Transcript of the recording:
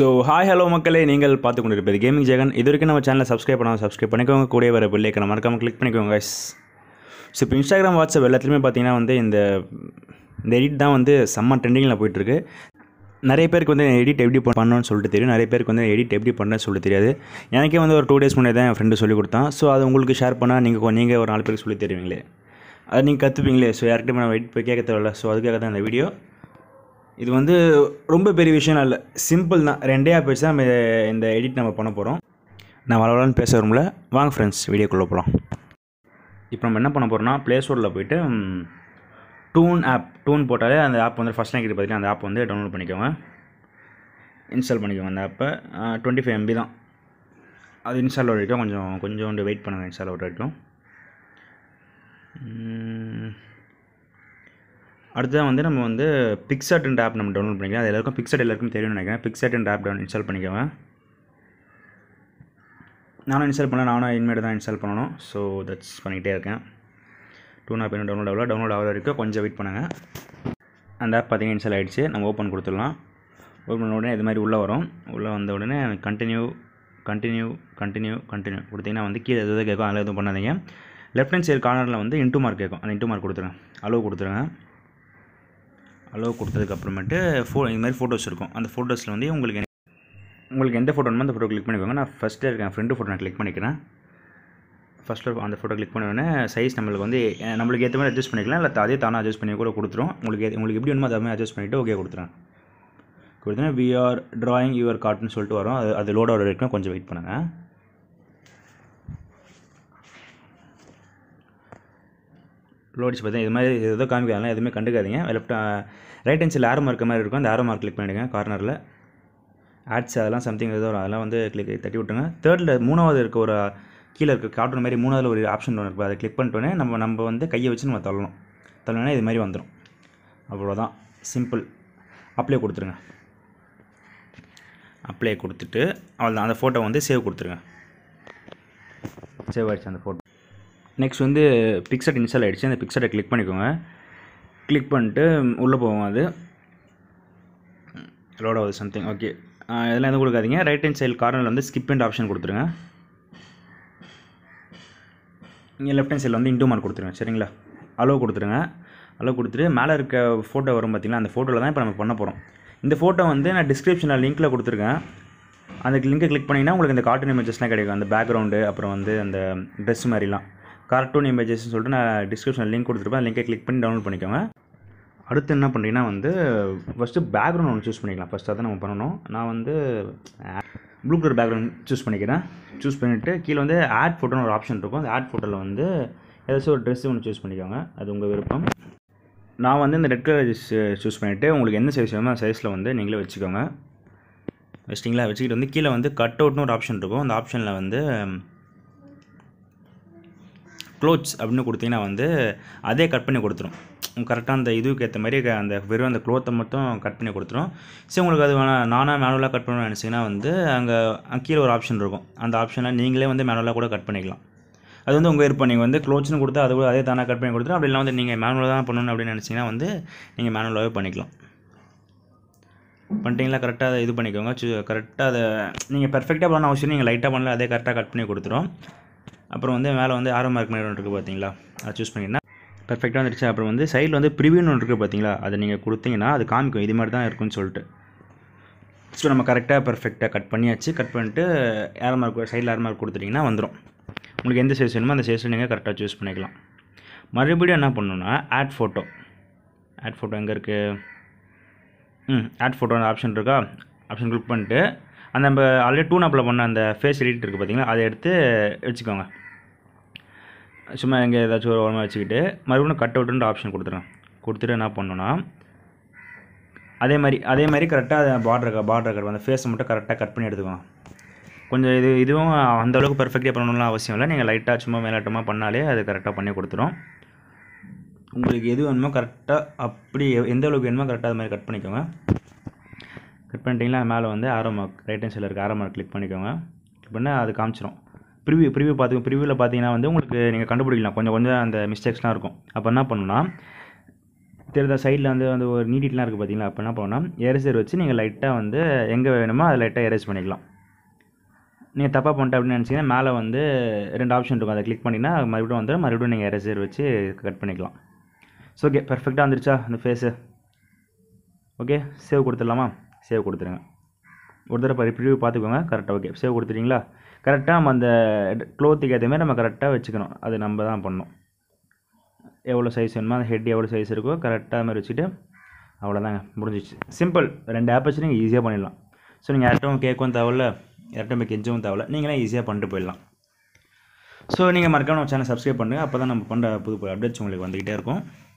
so hi hello மக்களே நீங்கள் பார்த்து கொண்டு இருப்பது கேமிங் ஜெகன் இது வரைக்கும் நம்ம சேனலை சப்ஸ்கிரைப் பண்ணாமல் சப்ஸ்கிரைப் பண்ணிக்கோங்க கூட வர பில்லைக்கனை மறக்காமல் கிளிக் பண்ணிக்கோங்க கைஸ் ஸோ இப்போ இன்ஸ்டாகிராம் வாட்ஸ்அப் எல்லாத்துலேயுமே பார்த்தீங்கன்னா வந்து இந்த இந்த எடிட் தான் வந்து செம்ம ட்ரெண்டிங்கில் போயிட்டுருக்கு நிறைய பேருக்கு வந்து எடிட் எப்படி பண்ணணும்னு சொல்லிட்டு தெரியும் நிறைய பேருக்கு வந்து எடிட் எப்படி பண்ணணும்னு சொல்லிட்டு தெரியாது எனக்கே வந்து ஒரு டூ டேஸ் முன்னாடி தான் என் ஃப்ரெண்டு சொல்லிக் கொடுத்தான் ஸோ அது உங்களுக்கு ஷேர் பண்ணால் நீங்கள் நீங்கள் ஒரு நாலு பேருக்கு சொல்லி தருவீங்களே அதை நீங்கள் கற்றுப்பீங்களே ஸோ யார்கிட்ட நம்ம எடிட் போய் கேட்க தேவையில்ல ஸோ அதுக்காக தான் இந்த வீடியோ இது வந்து ரொம்ப பெரிய விஷயம் இல்லை சிம்பிள் தான் ரெண்டே ஆப் வச்சு தான் நம்ம இந்த எடிட் நம்ம பண்ண போகிறோம் நான் வளவலன்னு பேச வரும்ல வாங்க ஃப்ரெண்ட்ஸ் வீடியோக்குள்ளே போகலாம் இப்போ நம்ம என்ன பண்ண போகிறோம்னா ப்ளே ஸ்டோரில் போயிட்டு டூன் ஆப் டூன் போட்டாலே அந்த ஆப் வந்து ஃபஸ்ட் லேங்க் பார்த்தீங்கன்னா அந்த ஆப் வந்து டவுன்லோட் பண்ணிக்கோங்க இன்ஸ்டால் பண்ணிக்கோங்க அந்த ஆப்பை டுவெண்ட்டி ஃபைவ் எம்பி தான் அது இன்ஸ்டால் வரைக்கும் கொஞ்சம் கொஞ்சோண்டு வெயிட் பண்ணுங்கள் இன்ஸ்டால் வரைக்கும் அடுத்ததான் வந்து நம்ம வந்து பிக்சட்ன்ற ஆப் நம்ம டவுன்லோட் பண்ணிக்கலாம் அது எல்லாருக்கும் பிக்சட் எல்லாருக்கும் தெரியும்னு நினைக்கிறேன் பிக்சட்ன்ற ஆப் டவுன் இன்ஸ்டால் பண்ணிக்கோங்க நானும் இன்ஸ்டால் பண்ண நானும் இனிமேட்டு தான் இன்ஸ்டால் பண்ணணும் ஸோ தட்ஸ் பண்ணிக்கிட்டே இருக்கேன் டூ நாப் டவுன்லோட் ஆகல டவுன்லோட் ஆகிற வரைக்கும் கொஞ்சம் வெயிட் பண்ணுங்கள் அந்த ஆப் பார்த்தீங்கன்னா இன்ஸ்டால் ஆகிடுச்சு நம்ம ஓப்பன் கொடுத்துடலாம் ஓப்பன் பண்ண உடனே இது மாதிரி உள்ளே வரும் உள்ளே வந்த உடனே கண்டினியூ கண்டினியூ கண்டினியூ கண்டினியூ கொடுத்தீங்கன்னா வந்து கீழே எதுவும் கேட்கும் அதில் எதுவும் பண்ணாதீங்க லெஃப்ட் ஹேண்ட் சைடு கார்னரில் வந்து இன்டூ மார்க் கேட்கும் அந்த இன்டூ மார்க் கொடுத்துருங்க அளவு கொடுத்துருங்க அலோவ் கொடுத்ததுக்கப்புறமேட்டு ஃபோ இந்த மாதிரி ஃபோட்டோஸ் இருக்கும் அந்த ஃபோட்டோஸில் வந்து உங்களுக்கு உங்களுக்கு எந்த ஃபோட்டோ வேணுமோ அந்த ஃபோட்டோ கிளிக் பண்ணிக்கோங்க நான் ஃபஸ்ட்டு இருக்கேன் ஃப்ரெண்டு ஃபோட்டோ நான் கிளிக் பண்ணிக்கிறேன் ஃபஸ்ட்டில் அந்த ஃபோட்டோ கிளிக் பண்ணோடனே சைஸ் நம்மளுக்கு வந்து நம்மளுக்கு ஏற்ற மாதிரி அட்ஜஸ்ட் பண்ணிக்கலாம் இல்லை அதே தானே அட்ஜஸ்ட் பண்ணி கூட கொடுத்துரும் உங்களுக்கு உங்களுக்கு எப்படி வேணுமோ அதை மாதிரி அட்ஜஸ்ட் பண்ணிவிட்டு ஓகே கொடுத்துறேன் கொடுத்தோன்னா வி ஆர் ட்ராயிங் யுவர் கார்ட்னு சொல்லிட்டு வரும் அது அது லோட் ஆகிற கொஞ்சம் வெயிட் பண்ணுங்கள் லோடிச்சு பார்த்தீங்கன்னா இது மாதிரி எதோ காமிக்க அதெல்லாம் எதுவுமே கண்டுக்காதீங்க லெஃப்ட் ரைட் ஹேண்ட் சைடில் ஆரோ மாதிரி இருக்கும் அந்த ஆரோ மார்க் கிளிக் பண்ணிவிடுங்க கார்னரில் ஆட்ஸ் அதெல்லாம் சம்திங் ஏதோ அதெல்லாம் வந்து கிளிக் தட்டி விட்டுருங்க தேர்டில் மூணாவது இருக்க ஒரு கீழே இருக்க கார்ட்டூன் மாதிரி மூணாவது ஒரு ஆப்ஷன் ஒன்று இருக்கும் அதை கிளிக் பண்ணிட்டோன்னே நம்ம நம்ம வந்து கையை வச்சு நம்ம தள்ளணும் தள்ளணும்னா இது மாதிரி வந்துடும் அவ்வளோதான் சிம்பிள் அப்ளை கொடுத்துருங்க அப்ளை கொடுத்துட்டு அவ்வளோதான் அந்த ஃபோட்டோ வந்து சேவ் கொடுத்துருங்க சேவ் ஆகிடுச்சு அந்த ஃபோட்டோ நெக்ஸ்ட் வந்து பிக்சட் இன்ஸ்டால் ஆகிடுச்சு அந்த பிக்சட்டை கிளிக் பண்ணிக்கோங்க கிளிக் பண்ணிட்டு உள்ளே போவோம் அது லோட் ஆகுது சம்திங் ஓகே இதெல்லாம் எதுவும் கொடுக்காதீங்க ரைட் ஹேண்ட் சைடு கார்னர் வந்து ஸ்கிப் அண்ட் ஆப்ஷன் கொடுத்துருங்க இங்கே லெஃப்ட் ஹேண்ட் சைடில் வந்து இண்டோ மார்க் கொடுத்துருங்க சரிங்களா அளவு கொடுத்துருங்க அளவு கொடுத்துட்டு மேலே இருக்க ஃபோட்டோ வரும் பார்த்திங்களா அந்த ஃபோட்டோவில் தான் இப்போ நம்ம பண்ண போகிறோம் இந்த ஃபோட்டோ வந்து நான் டிஸ்கிரிப்ஷனில் லிங்க்கில் கொடுத்துருக்கேன் அந்த லிங்கை கிளிக் பண்ணிங்கன்னா உங்களுக்கு இந்த கார்ட்டூன் இமேஜஸ்லாம் கிடைக்கும் அந்த பேக்ரவுண்டு அப்புறம் வந்து அந்த ட்ரெஸ் மாதிரிலாம் கார்ட்டூன் இமேஜஸ்ன்னு சொல்லிட்டு நான் டிஸ்கிரிப்ஷனில் லிங்க் கொடுத்துருப்பேன் லிங்கை கிளிக் பண்ணி டவுன்லோட் பண்ணிக்கோங்க அடுத்து என்ன பண்ணுறீங்கன்னா வந்து ஃபஸ்ட்டு பேக்ரவுண்ட் ஒன்று சூஸ் பண்ணிக்கலாம் ஃபஸ்ட்டு அதை நம்ம பண்ணணும் நான் வந்து ப்ளூ கலர் பேக்ரவுண்ட் சூஸ் பண்ணிக்கிறேன் சூஸ் பண்ணிவிட்டு கீழே வந்து ஆட் ஃபோட்டோன்னு ஒரு ஆப்ஷன் இருக்கும் அந்த ஆட் ஃபோட்டோவில் வந்து ஏதாச்சும் ஒரு ட்ரெஸ் ஒன்று சூஸ் பண்ணிக்கோங்க அது உங்கள் விருப்பம் நான் வந்து இந்த ரெட் கலர் ட்ரெஸ் சூஸ் பண்ணிவிட்டு உங்களுக்கு எந்த சைஸ் வேணுமோ அந்த சைஸில் வந்து நீங்களே வச்சுக்கோங்க வச்சிட்டிங்களா வச்சுக்கிட்டு வந்து கீழே வந்து கட் அவுட்னு ஒரு ஆப்ஷன் இருக்கும் அந்த ஆப்ஷனில் வந்து க்ளோத்ஸ் அப்படின்னு கொடுத்தீங்கன்னா வந்து அதே கட் பண்ணி கொடுத்துரும் கரெக்டாக அந்த இதுக்கு ஏற்ற மாதிரி அந்த வெறும் அந்த க்ளோத்தை மட்டும் கட் பண்ணி கொடுத்துரும் சரி உங்களுக்கு அது வேணால் நானாக மேனுவலாக கட் பண்ணணும்னு நினச்சிங்கன்னா வந்து அங்கே கீழே ஒரு ஆப்ஷன் இருக்கும் அந்த ஆப்ஷனில் நீங்களே வந்து மேனுவலாக கூட கட் பண்ணிக்கலாம் அது வந்து உங்கள் இருப்போம் நீங்கள் வந்து க்ளோத்ஸ்னு கொடுத்தா அது கூட அதே தானாக கட் பண்ணி கொடுத்துரும் அப்படிலாம் வந்து நீங்கள் மேனுவலாக தான் பண்ணணும் அப்படின்னு நினச்சிங்கன்னா வந்து நீங்கள் மேனுவலாகவே பண்ணிக்கலாம் பண்ணிட்டீங்களா கரெக்டாக அதை இது பண்ணிக்கோங்க கரெக்டாக அதை நீங்கள் பெர்ஃபெக்டாக பண்ண அவசியம் நீங்கள் லைட்டாக பண்ணல அதே கரெக்டாக கட் பண்ணி கொடுத்துரும் அப்புறம் வந்து மேலே வந்து ஆரோ மார்க் ஒன்று இருக்குது பார்த்தீங்களா அதை சூஸ் பண்ணிங்கன்னா பர்ஃபெக்டாக வந்துருச்சு அப்புறம் வந்து சைடில் வந்து ப்ரிவியூன்னு ஒன்று இருக்குது பார்த்தீங்களா அதை நீங்கள் கொடுத்தீங்கன்னா அது காமிக்கும் இது மாதிரி தான் இருக்குன்னு சொல்லிட்டு ஸோ நம்ம கரெக்டாக பர்ஃபெக்டாக கட் பண்ணியாச்சு கட் பண்ணிட்டு ஏர் மார்க் சைடில் ஏர் மார்க் கொடுத்துட்டிங்கன்னா வந்துடும் உங்களுக்கு எந்த சைஸ் வேணுமோ அந்த சைஸில் நீங்கள் கரெக்டாக சூஸ் பண்ணிக்கலாம் மறுபடியும் என்ன பண்ணணுன்னா ஆட் ஃபோட்டோ ஆட் ஃபோட்டோ எங்கே இருக்குது ம் ஆட் ஃபோட்டோ ஆப்ஷன் இருக்கா ஆப்ஷன் கிளிக் பண்ணிட்டு அந்த நம்ம ஆல்ரெடி டூன் நாப்பில் பண்ண அந்த ஃபேஸ் எடிட் இருக்குது பார்த்தீங்களா அதை எடுத்து வச்சுக்கோங்க சும்மா எங்கே ஏதாச்சும் ஒரு ஓரமாக வச்சுக்கிட்டு மறுபடியும் கட் அவுட்டுன்ற ஆப்ஷன் கொடுத்துறேன் கொடுத்துட்டு என்ன பண்ணணும்னா அதே மாதிரி அதே மாதிரி கரெக்டாக பார்டர் பார்டர் கட் அந்த ஃபேஸ் மட்டும் கரெக்டாக கட் பண்ணி எடுத்துக்கோங்க கொஞ்சம் இது இதுவும் அந்தளவுக்கு பர்ஃபெக்டாக பண்ணணும்லாம் அவசியம் இல்லை நீங்கள் லைட்டாக சும்மா மேலாட்டமாக பண்ணாலே அது கரெக்டாக பண்ணி கொடுத்துரும் உங்களுக்கு எது வேணுமோ கரெக்டாக அப்படி எந்த அளவுக்கு வேணுமோ கரெக்டாக அது மாதிரி கட் பண்ணிக்கோங்க கட் பண்ணிட்டீங்களா மேலே வந்து ஆரோ மார்க் ரைட் ஹேண்ட் சைடில் இருக்க ஆரோ மார்க் கிளிக் பண்ணிக்கோங்க கிளிக் பண்ணால் அது காமிச்சிடும் ப்ரிவியூ ப்ரிவ்யூ பார்த்து ப்ரிவியூவில் பார்த்தீங்கன்னா வந்து உங்களுக்கு நீங்கள் கண்டுபிடிக்கலாம் கொஞ்சம் கொஞ்சம் அந்த மிஸ்டேக்ஸ்லாம் இருக்கும் அப்போ என்ன பண்ணணும்னா தெரிந்த சைடில் வந்து வந்து ஒரு நீடிட்லாம் இருக்குது பார்த்தீங்களா அப்போ என்ன பண்ணணும் எரேசர் வச்சு நீங்கள் லைட்டாக வந்து எங்கே வேணுமோ அதை லைட்டாக எரேஸ் பண்ணிக்கலாம் நீங்கள் தப்பாக பண்ணிட்டேன் அப்படின்னு நினச்சிங்கன்னா மேலே வந்து ரெண்டு ஆப்ஷன் இருக்கும் அதை கிளிக் பண்ணிங்கன்னா மறுபடியும் வந்துடும் மறுபடியும் நீங்கள் எரேசர் வச்சு கட் பண்ணிக்கலாம் ஸோ ஓகே பர்ஃபெக்டாக வந்துருச்சா அந்த ஃபேஸு ஓகே சேவ் கொடுத்துடலாமா சேவ் கொடுத்துருங்க ஒரு தடவை ரிவ்யூ பார்த்துக்கோங்க கரெக்டாக ஓகே சேவ் கொடுத்துட்டிங்களா கரெக்டாக நம்ம அந்த க்ளோத்துக்கு ஏற்ற மாதிரி நம்ம கரெக்டாக வச்சுக்கணும் அது நம்ம தான் பண்ணணும் எவ்வளோ சைஸ் வேணுமோ அந்த ஹெட் எவ்வளோ சைஸ் இருக்கோ கரெக்டாக மாதிரி வச்சுட்டு அவ்வளோதாங்க முடிஞ்சிச்சு சிம்பிள் ரெண்டு ஆப் வச்சு நீங்கள் ஈஸியாக பண்ணிடலாம் ஸோ நீங்கள் யார்ட்டும் கேட்கவும் தேவையில்ல யார்ட்டும் கெஞ்சவும் தேவையில்ல நீங்களே ஈஸியாக பண்ணிட்டு போயிடலாம் ஸோ நீங்கள் மறக்காம நம்ம சேனல் சப்ஸ்கிரைப் பண்ணுங்கள் அப்போ தான் நம்ம பண்ணுற புது புது அப்டேட்ஸ் உங்களுக்கு வந்துக்கிட்டே இருக்கும்